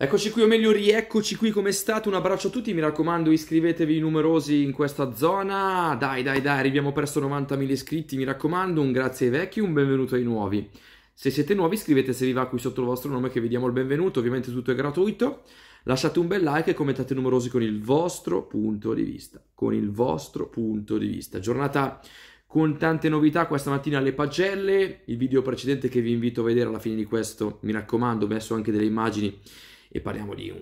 Eccoci qui, o meglio, rieccoci qui come state. Un abbraccio a tutti, mi raccomando, iscrivetevi numerosi in questa zona. Dai, dai, dai, arriviamo presto a 90.000 iscritti, mi raccomando. Un grazie ai vecchi, un benvenuto ai nuovi. Se siete nuovi, iscrivete se vi va qui sotto il vostro nome che vi diamo il benvenuto. Ovviamente tutto è gratuito. Lasciate un bel like e commentate numerosi con il vostro punto di vista. Con il vostro punto di vista. Giornata con tante novità questa mattina alle pagelle. Il video precedente che vi invito a vedere alla fine di questo, mi raccomando, ho messo anche delle immagini e parliamo di un,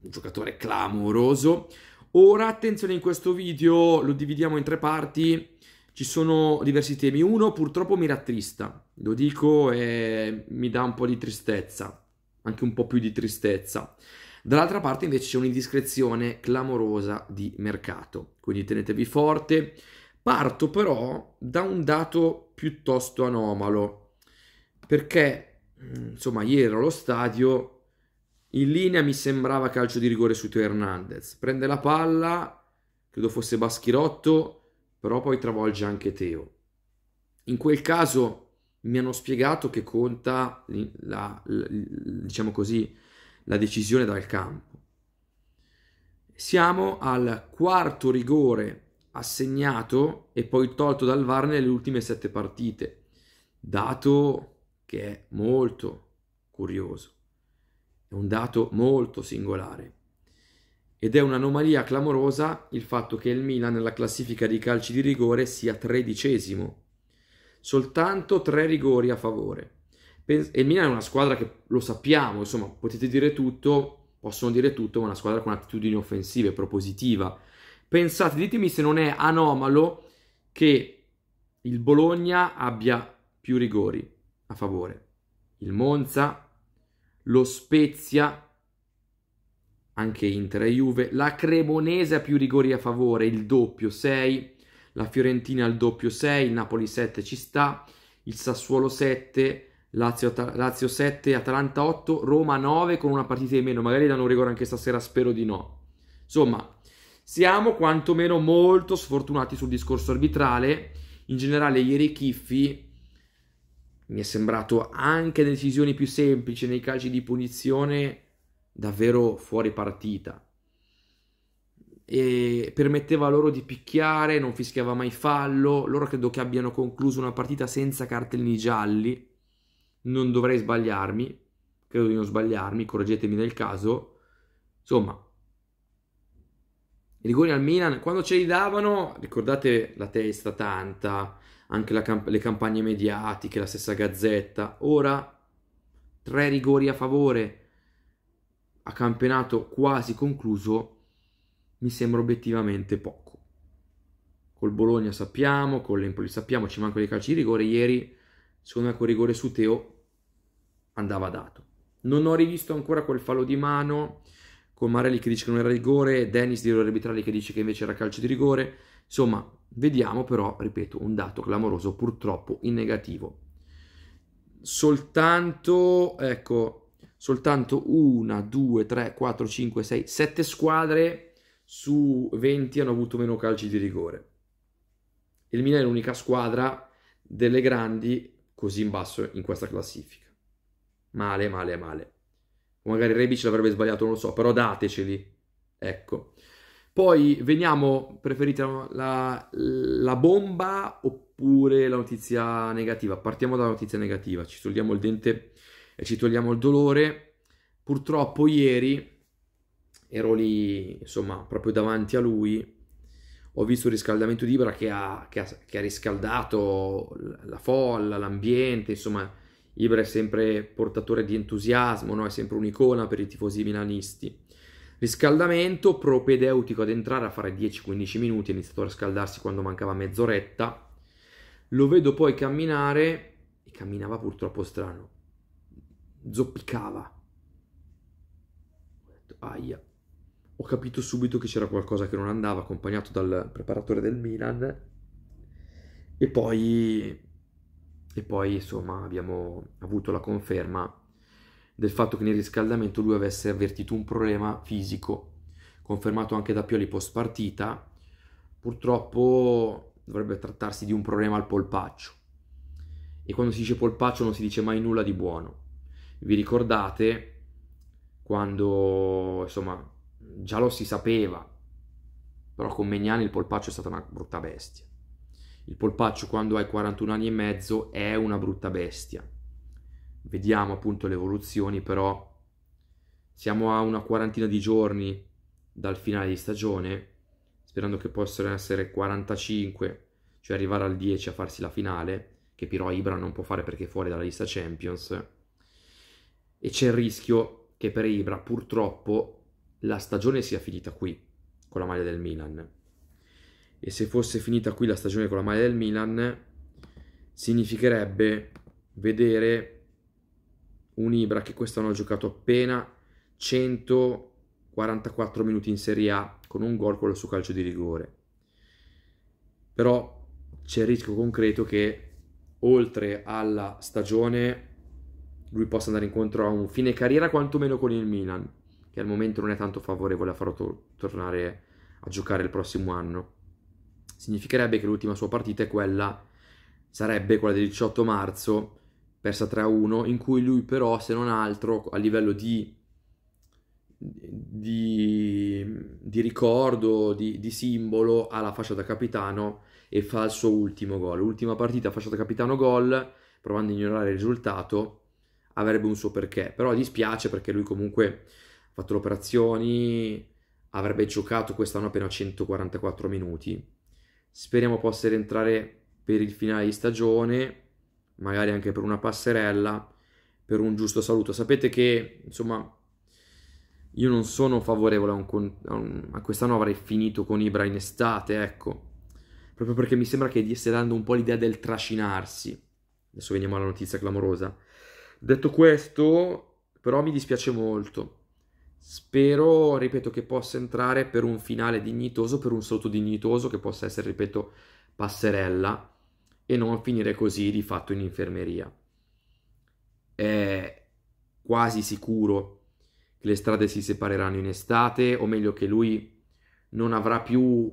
un giocatore clamoroso. Ora, attenzione, in questo video lo dividiamo in tre parti, ci sono diversi temi. Uno purtroppo mi rattrista, lo dico e mi dà un po' di tristezza, anche un po' più di tristezza. Dall'altra parte invece c'è un'indiscrezione clamorosa di mercato, quindi tenetevi forte. Parto però da un dato piuttosto anomalo, perché mm, insomma ieri allo stadio in linea mi sembrava calcio di rigore su Teo Hernandez. Prende la palla, credo fosse Baschirotto, però poi travolge anche Teo. In quel caso mi hanno spiegato che conta la, la, diciamo così, la decisione dal campo. Siamo al quarto rigore assegnato e poi tolto dal VAR nelle ultime sette partite, dato che è molto curioso. È un dato molto singolare. Ed è un'anomalia clamorosa il fatto che il Milan nella classifica di calci di rigore sia tredicesimo. Soltanto tre rigori a favore. E il Milan è una squadra che lo sappiamo, insomma, potete dire tutto, possono dire tutto, ma è una squadra con attitudini offensive, propositiva. Pensate, ditemi se non è anomalo che il Bologna abbia più rigori a favore, il Monza lo Spezia, anche Inter e Juve, la Cremonese ha più rigori a favore, il doppio 6, la Fiorentina al doppio 6, il Napoli 7 ci sta, il Sassuolo 7, Lazio, Lazio 7, Atalanta 8, Roma 9 con una partita in meno, magari danno un rigore anche stasera, spero di no. Insomma, siamo quantomeno molto sfortunati sul discorso arbitrale, in generale ieri Chiffi mi è sembrato anche decisioni più semplici nei calci di punizione davvero fuori partita e permetteva loro di picchiare, non fischiava mai fallo. Loro credo che abbiano concluso una partita senza cartellini gialli. Non dovrei sbagliarmi, credo di non sbagliarmi, correggetemi nel caso. Insomma, i rigori al Milan, quando ce li davano, ricordate la testa tanta, anche camp- le campagne mediatiche, la stessa Gazzetta. Ora tre rigori a favore a campionato quasi concluso mi sembra obiettivamente poco. Col Bologna sappiamo, con l'Empoli sappiamo, ci mancano i calci di rigore. Ieri, secondo me, col rigore su Teo andava dato. Non ho rivisto ancora quel fallo di mano con Marelli che dice che non era rigore, Dennis di rigore arbitrale che dice che invece era calcio di rigore. Insomma, vediamo però, ripeto, un dato clamoroso purtroppo in negativo. Soltanto, ecco, soltanto una, due, tre, quattro, cinque, sei, sette squadre su 20 hanno avuto meno calci di rigore. Il Milan è l'unica squadra delle grandi così in basso in questa classifica. Male, male, male. O magari Rebic l'avrebbe sbagliato, non lo so, però dateceli. Ecco. Poi veniamo, preferite la, la bomba oppure la notizia negativa? Partiamo dalla notizia negativa, ci togliamo il dente e ci togliamo il dolore. Purtroppo ieri ero lì, insomma, proprio davanti a lui, ho visto il riscaldamento di Ibra che ha, che ha, che ha riscaldato la folla, l'ambiente, insomma, Ibra è sempre portatore di entusiasmo, no? è sempre un'icona per i tifosi milanisti Riscaldamento propedeutico ad entrare a fare 10-15 minuti, ha iniziato a riscaldarsi quando mancava mezz'oretta. Lo vedo poi camminare e camminava purtroppo strano. Zoppicava. Ho detto, aia. Ho capito subito che c'era qualcosa che non andava, accompagnato dal preparatore del Milan. E poi, e poi insomma, abbiamo avuto la conferma del fatto che nel riscaldamento lui avesse avvertito un problema fisico, confermato anche da Pioli post partita, purtroppo dovrebbe trattarsi di un problema al polpaccio. E quando si dice polpaccio non si dice mai nulla di buono. Vi ricordate quando, insomma, già lo si sapeva, però con Megnani il polpaccio è stata una brutta bestia. Il polpaccio quando hai 41 anni e mezzo è una brutta bestia vediamo appunto le evoluzioni, però siamo a una quarantina di giorni dal finale di stagione, sperando che possano essere 45, cioè arrivare al 10 a farsi la finale, che però Ibra non può fare perché è fuori dalla lista Champions. E c'è il rischio che per Ibra purtroppo la stagione sia finita qui, con la maglia del Milan. E se fosse finita qui la stagione con la maglia del Milan, significherebbe vedere un Ibra che quest'anno ha giocato appena 144 minuti in Serie A con un gol con il suo calcio di rigore. Però c'è il rischio concreto che oltre alla stagione lui possa andare incontro a un fine carriera quantomeno con il Milan, che al momento non è tanto favorevole a farlo to- tornare a giocare il prossimo anno. Significherebbe che l'ultima sua partita è quella, sarebbe quella del 18 marzo, persa 3-1, in cui lui però, se non altro, a livello di, di, di ricordo, di, di, simbolo, ha la fascia da capitano e fa il suo ultimo gol. L'ultima partita, fascia da capitano gol, provando a ignorare il risultato, avrebbe un suo perché. Però dispiace perché lui comunque ha fatto le operazioni, avrebbe giocato quest'anno appena 144 minuti. Speriamo possa rientrare per il finale di stagione magari anche per una passerella, per un giusto saluto. Sapete che, insomma, io non sono favorevole a, un, a, un, a quest'anno avrei finito con Ibra in estate, ecco. Proprio perché mi sembra che gli stia dando un po' l'idea del trascinarsi. Adesso veniamo alla notizia clamorosa. Detto questo, però mi dispiace molto. Spero, ripeto, che possa entrare per un finale dignitoso, per un saluto dignitoso che possa essere, ripeto, passerella e non finire così di fatto in infermeria. È quasi sicuro che le strade si separeranno in estate, o meglio che lui non avrà più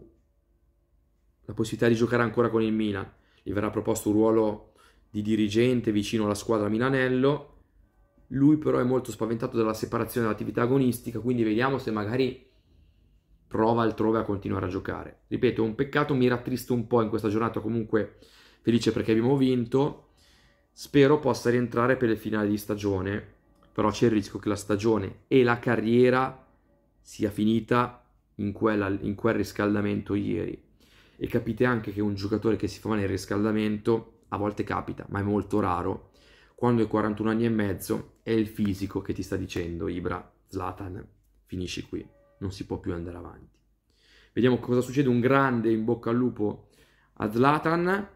la possibilità di giocare ancora con il Milan. Gli verrà proposto un ruolo di dirigente vicino alla squadra Milanello. Lui però è molto spaventato dalla separazione dell'attività agonistica, quindi vediamo se magari prova altrove a continuare a giocare. Ripeto, un peccato, mi rattristo un po' in questa giornata comunque felice perché abbiamo vinto, spero possa rientrare per le finali di stagione, però c'è il rischio che la stagione e la carriera sia finita in, quella, in quel riscaldamento ieri. E capite anche che un giocatore che si fa male nel riscaldamento a volte capita, ma è molto raro. Quando hai 41 anni e mezzo è il fisico che ti sta dicendo Ibra, Zlatan, finisci qui, non si può più andare avanti. Vediamo cosa succede, un grande in bocca al lupo a Zlatan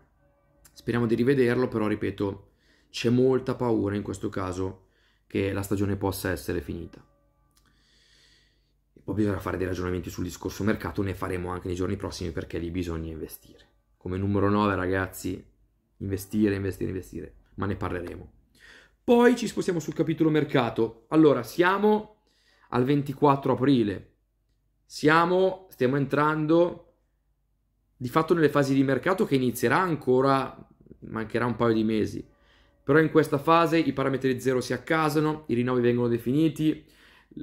Speriamo di rivederlo, però ripeto, c'è molta paura in questo caso che la stagione possa essere finita. E poi bisogna fare dei ragionamenti sul discorso mercato, ne faremo anche nei giorni prossimi perché lì bisogna investire. Come numero 9 ragazzi, investire, investire, investire, ma ne parleremo. Poi ci spostiamo sul capitolo mercato. Allora, siamo al 24 aprile. Siamo, stiamo entrando di fatto nelle fasi di mercato che inizierà ancora, mancherà un paio di mesi. Però in questa fase i parametri zero si accasano, i rinnovi vengono definiti,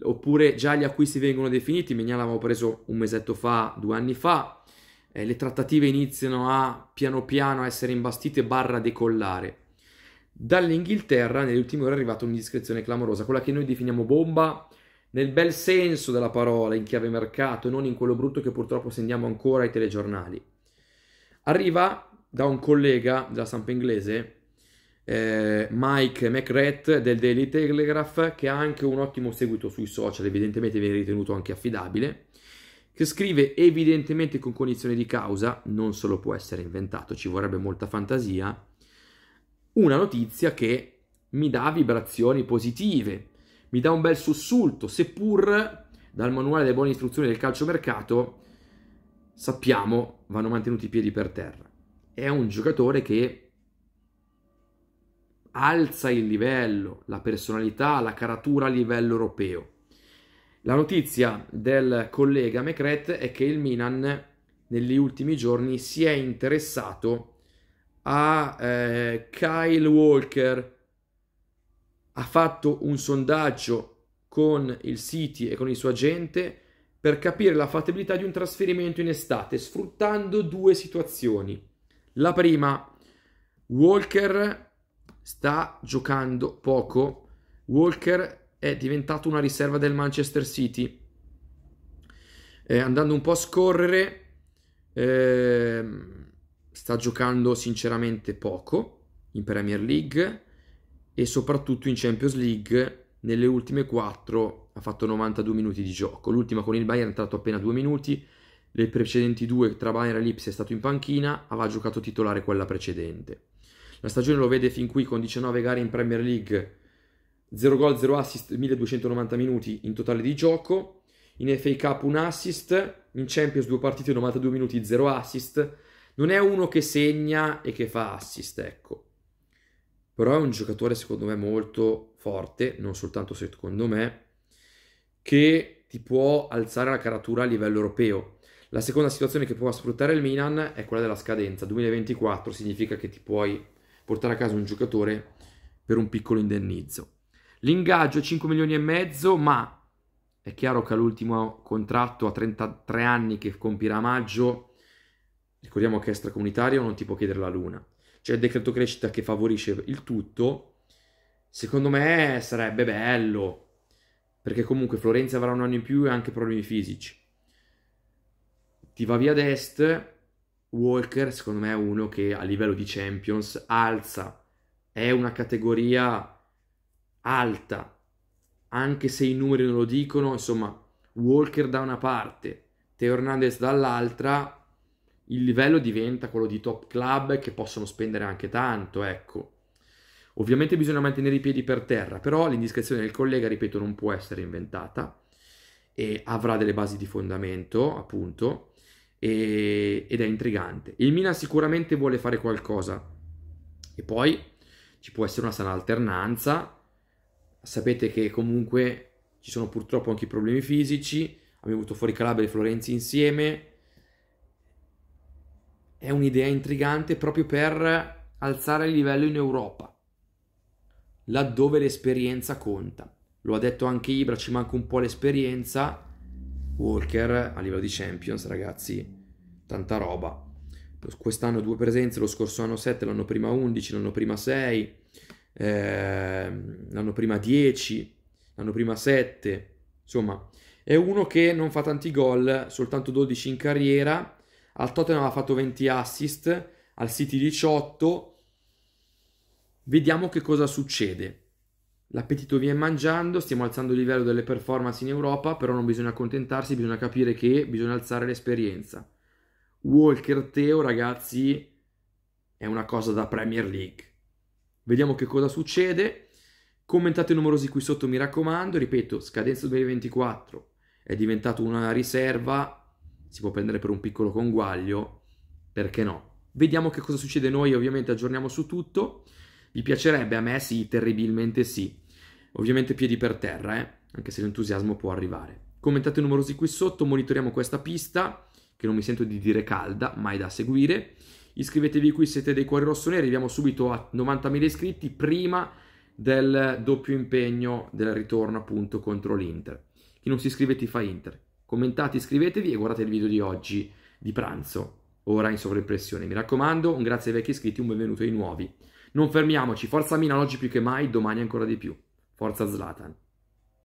oppure già gli acquisti vengono definiti, Mignan l'avevo preso un mesetto fa, due anni fa, eh, le trattative iniziano a piano piano essere imbastite barra decollare. Dall'Inghilterra nelle ultime ore è arrivata un'indiscrezione clamorosa, quella che noi definiamo bomba, nel bel senso della parola, in chiave mercato, e non in quello brutto che purtroppo sentiamo ancora ai telegiornali. Arriva da un collega della stampa inglese, eh, Mike McRath del Daily Telegraph, che ha anche un ottimo seguito sui social, evidentemente viene ritenuto anche affidabile, che scrive evidentemente con cognizione di causa, non se lo può essere inventato, ci vorrebbe molta fantasia, una notizia che mi dà vibrazioni positive, mi dà un bel sussulto, seppur dal manuale delle buone istruzioni del calciomercato sappiamo vanno mantenuti i piedi per terra. È un giocatore che alza il livello, la personalità, la caratura a livello europeo. La notizia del collega Mecret è che il Milan negli ultimi giorni si è interessato a eh, Kyle Walker, ha fatto un sondaggio con il City e con il suo agente per capire la fattibilità di un trasferimento in estate, sfruttando due situazioni. La prima, Walker sta giocando poco. Walker è diventato una riserva del Manchester City. Eh, andando un po' a scorrere, eh, sta giocando sinceramente poco in Premier League e soprattutto in Champions League nelle ultime 4 ha fatto 92 minuti di gioco. L'ultima con il Bayern è entrato appena 2 minuti, le precedenti due tra Bayern e Lips è stato in panchina, aveva giocato titolare quella precedente. La stagione lo vede fin qui con 19 gare in Premier League, 0 gol, 0 assist, 1290 minuti in totale di gioco, in FA Cup un assist, in Champions due partite, 92 minuti, 0 assist. Non è uno che segna e che fa assist, ecco però è un giocatore secondo me molto forte, non soltanto secondo me, che ti può alzare la caratura a livello europeo. La seconda situazione che può sfruttare il Milan è quella della scadenza. 2024 significa che ti puoi portare a casa un giocatore per un piccolo indennizzo. L'ingaggio è 5 milioni e mezzo, ma è chiaro che all'ultimo contratto a 33 anni che compirà maggio, ricordiamo che extracomunitario, non ti può chiedere la luna cioè il decreto crescita che favorisce il tutto, secondo me sarebbe bello, perché comunque Florenzi avrà un anno in più e anche problemi fisici. Ti va via ad est, Walker secondo me è uno che a livello di Champions alza, è una categoria alta, anche se i numeri non lo dicono, insomma, Walker da una parte, Teo Hernandez dall'altra, il livello diventa quello di top club che possono spendere anche tanto, ecco. Ovviamente bisogna mantenere i piedi per terra, però l'indiscrezione del collega, ripeto, non può essere inventata e avrà delle basi di fondamento, appunto, e, ed è intrigante. Il Milan sicuramente vuole fare qualcosa e poi ci può essere una sana alternanza. Sapete che comunque ci sono purtroppo anche i problemi fisici, abbiamo avuto fuori Calabria e Florenzi insieme, è un'idea intrigante proprio per alzare il livello in Europa, laddove l'esperienza conta. Lo ha detto anche Ibra, ci manca un po' l'esperienza. Walker a livello di Champions, ragazzi, tanta roba. Quest'anno due presenze, lo scorso anno 7, l'anno prima 11, l'anno prima 6, eh, l'anno prima 10, l'anno prima 7. Insomma, è uno che non fa tanti gol, soltanto 12 in carriera al Tottenham ha fatto 20 assist, al City 18. Vediamo che cosa succede. L'appetito viene mangiando, stiamo alzando il livello delle performance in Europa, però non bisogna accontentarsi, bisogna capire che bisogna alzare l'esperienza. Walker Teo, ragazzi, è una cosa da Premier League. Vediamo che cosa succede. Commentate numerosi qui sotto, mi raccomando. Ripeto, scadenza 2024 è diventato una riserva si può prendere per un piccolo conguaglio, perché no? Vediamo che cosa succede noi, ovviamente aggiorniamo su tutto. Vi piacerebbe? A me sì, terribilmente sì. Ovviamente piedi per terra, eh? anche se l'entusiasmo può arrivare. Commentate numerosi qui sotto, monitoriamo questa pista, che non mi sento di dire calda, ma è da seguire. Iscrivetevi qui siete dei cuori rossoneri, arriviamo subito a 90.000 iscritti prima del doppio impegno del ritorno appunto contro l'Inter. Chi non si iscrive ti fa Inter, Commentate, iscrivetevi e guardate il video di oggi, di pranzo, ora in sovraimpressione. Mi raccomando, un grazie ai vecchi iscritti, un benvenuto ai nuovi. Non fermiamoci, forza Milan oggi più che mai, domani ancora di più. Forza Zlatan.